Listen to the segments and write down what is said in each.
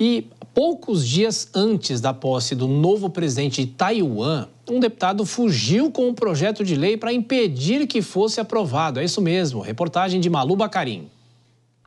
E poucos dias antes da posse do novo presidente de Taiwan, um deputado fugiu com um projeto de lei para impedir que fosse aprovado. É isso mesmo. Reportagem de Malu Bacarim.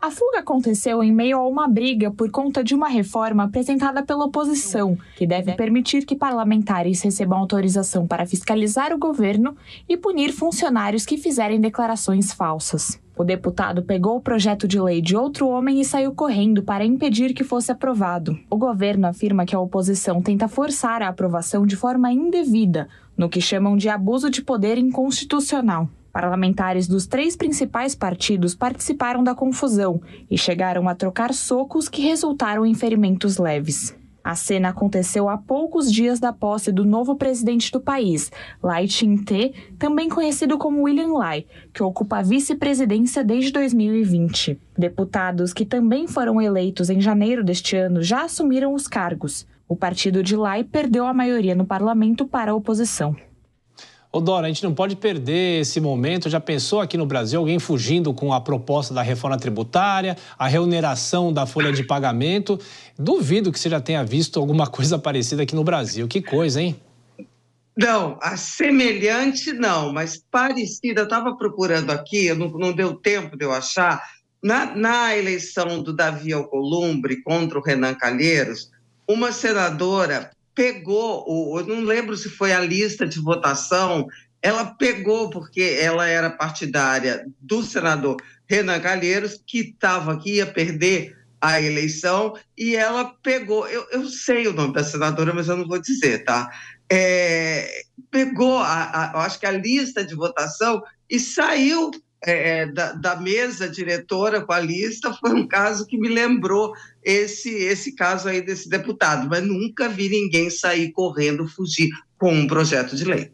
A fuga aconteceu em meio a uma briga por conta de uma reforma apresentada pela oposição, que deve permitir que parlamentares recebam autorização para fiscalizar o governo e punir funcionários que fizerem declarações falsas. O deputado pegou o projeto de lei de outro homem e saiu correndo para impedir que fosse aprovado. O governo afirma que a oposição tenta forçar a aprovação de forma indevida, no que chamam de abuso de poder inconstitucional. Parlamentares dos três principais partidos participaram da confusão e chegaram a trocar socos que resultaram em ferimentos leves. A cena aconteceu há poucos dias da posse do novo presidente do país, Lai Ching-te, também conhecido como William Lai, que ocupa a vice-presidência desde 2020. Deputados que também foram eleitos em janeiro deste ano já assumiram os cargos. O partido de Lai perdeu a maioria no parlamento para a oposição. Dora, a gente não pode perder esse momento. Já pensou aqui no Brasil alguém fugindo com a proposta da reforma tributária, a reuneração da folha de pagamento? Duvido que você já tenha visto alguma coisa parecida aqui no Brasil. Que coisa, hein? Não, a semelhante não, mas parecida. Eu estava procurando aqui, não, não, deu tempo de eu achar. Na, na eleição do Davi Alcolumbre contra o Renan Calheiros, uma senadora pegou, o eu não lembro se foi a lista de votação, ela pegou porque ela era partidária do senador Renan Calheiros, que estava aqui, ia perder a eleição, e ela pegou, eu, eu sei o nome da senadora, mas eu não vou dizer, tá? É, pegou, a, a, acho que a lista de votação e saiu é, é, da, da, mesa diretora com a lista foi um caso que me lembrou esse, esse caso aí desse deputado, mas nunca vi ninguém sair correndo, fugir com um projeto de lei.